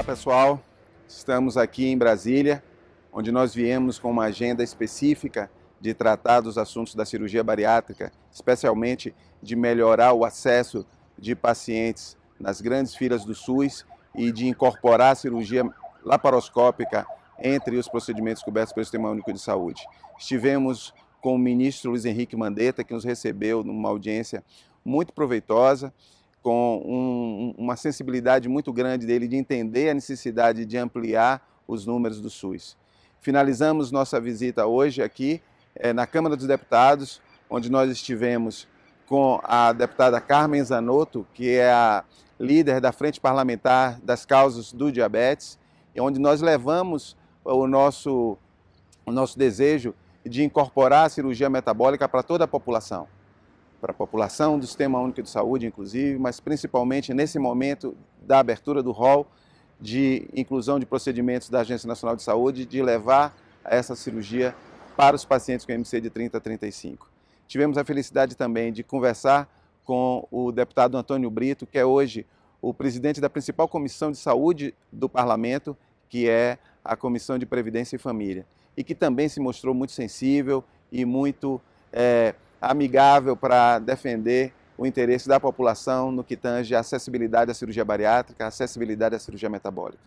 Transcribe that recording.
Olá pessoal, estamos aqui em Brasília, onde nós viemos com uma agenda específica de tratar dos assuntos da cirurgia bariátrica, especialmente de melhorar o acesso de pacientes nas grandes filas do SUS e de incorporar a cirurgia laparoscópica entre os procedimentos cobertos pelo Sistema Único de Saúde. Estivemos com o ministro Luiz Henrique Mandetta, que nos recebeu numa audiência muito proveitosa com um, uma sensibilidade muito grande dele de entender a necessidade de ampliar os números do SUS. Finalizamos nossa visita hoje aqui é, na Câmara dos Deputados, onde nós estivemos com a deputada Carmen Zanotto, que é a líder da Frente Parlamentar das Causas do Diabetes, onde nós levamos o nosso, o nosso desejo de incorporar a cirurgia metabólica para toda a população para a população do Sistema Único de Saúde, inclusive, mas principalmente nesse momento da abertura do rol de inclusão de procedimentos da Agência Nacional de Saúde, de levar essa cirurgia para os pacientes com MC de 30 a 35. Tivemos a felicidade também de conversar com o deputado Antônio Brito, que é hoje o presidente da principal comissão de saúde do parlamento, que é a Comissão de Previdência e Família, e que também se mostrou muito sensível e muito é, amigável para defender o interesse da população no que tange à acessibilidade à cirurgia bariátrica, à acessibilidade à cirurgia metabólica.